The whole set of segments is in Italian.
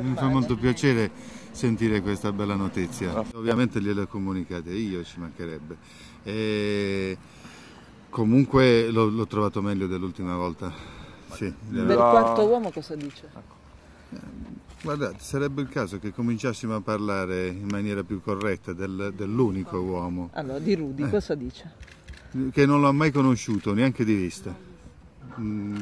Mi fa molto piacere sentire questa bella notizia. Ah. Ovviamente gliela comunicate io, ci mancherebbe. E comunque l'ho trovato meglio dell'ultima volta. Sì, del quarto uomo cosa dice? Ecco. Guardate, sarebbe il caso che cominciassimo a parlare in maniera più corretta del, dell'unico ah. uomo. Allora, di Rudy eh. cosa dice? Che non l'ha mai conosciuto, neanche di vista. Mm,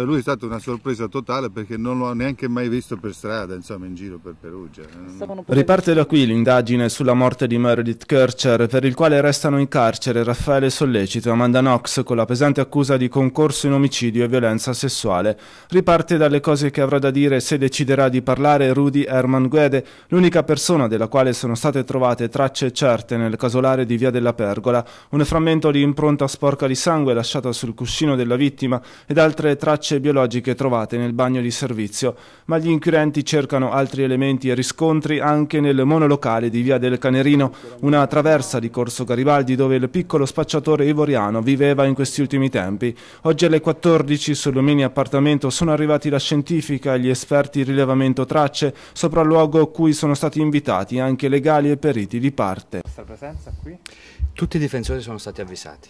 per lui è stata una sorpresa totale perché non l'ho neanche mai visto per strada, insomma, in giro per Perugia. Eh, Riparte da qui l'indagine sulla morte di Meredith Kircher, per il quale restano in carcere Raffaele Sollecito e Amanda Knox con la pesante accusa di concorso in omicidio e violenza sessuale. Riparte dalle cose che avrà da dire se deciderà di parlare Rudy Herman Guede, l'unica persona della quale sono state trovate tracce certe nel casolare di Via della Pergola, un frammento di impronta sporca di sangue lasciata sul cuscino della vittima ed altre tracce tracce biologiche trovate nel bagno di servizio, ma gli inquirenti cercano altri elementi e riscontri anche nel monolocale di Via del Canerino, una traversa di Corso Garibaldi dove il piccolo spacciatore ivoriano viveva in questi ultimi tempi. Oggi alle 14 sul mini appartamento sono arrivati la scientifica e gli esperti rilevamento tracce, sopralluogo cui sono stati invitati anche legali e periti di parte. Tutti i difensori sono stati avvisati,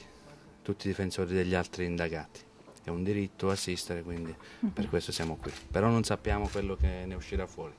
tutti i difensori degli altri indagati è un diritto assistere, quindi mm -hmm. per questo siamo qui. Però non sappiamo quello che ne uscirà fuori.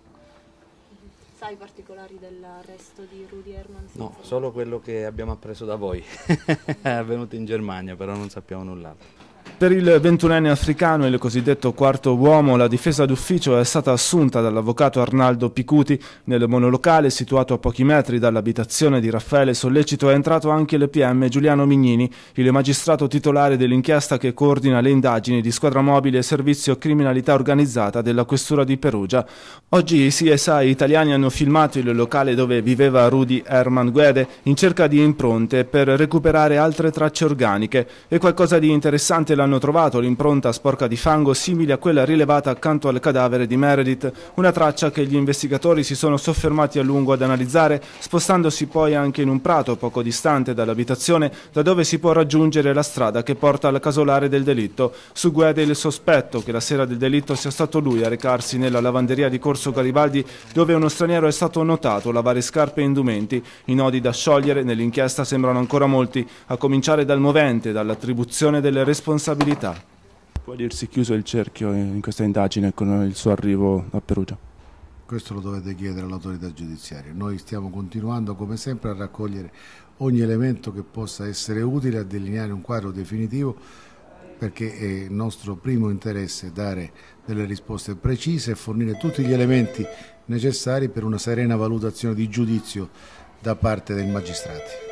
Sai i particolari dell'arresto di Rudy Hermans? No, solo quello che abbiamo appreso da voi. è avvenuto in Germania, però non sappiamo null'altro. Per il 21enne africano, il cosiddetto quarto uomo, la difesa d'ufficio è stata assunta dall'avvocato Arnaldo Picuti. Nel monolocale situato a pochi metri dall'abitazione di Raffaele Sollecito è entrato anche l'EPM Giuliano Mignini, il magistrato titolare dell'inchiesta che coordina le indagini di squadra mobile e servizio criminalità organizzata della Questura di Perugia. Oggi i CSI italiani hanno filmato il locale dove viveva Rudy Herman Guede in cerca di impronte per recuperare altre tracce organiche e qualcosa di interessante l'hanno hanno trovato l'impronta sporca di fango simile a quella rilevata accanto al cadavere di Meredith, una traccia che gli investigatori si sono soffermati a lungo ad analizzare, spostandosi poi anche in un prato poco distante dall'abitazione, da dove si può raggiungere la strada che porta al casolare del delitto. Su Guede il sospetto che la sera del delitto sia stato lui a recarsi nella lavanderia di Corso Garibaldi, dove uno straniero è stato notato lavare scarpe e indumenti. I nodi da sciogliere nell'inchiesta sembrano ancora molti, a cominciare dal movente, dall'attribuzione delle responsabilità responsabilità. Può dirsi chiuso il cerchio in questa indagine con il suo arrivo a Perugia? Questo lo dovete chiedere all'autorità giudiziaria. Noi stiamo continuando come sempre a raccogliere ogni elemento che possa essere utile a delineare un quadro definitivo perché è il nostro primo interesse dare delle risposte precise e fornire tutti gli elementi necessari per una serena valutazione di giudizio da parte dei magistrati.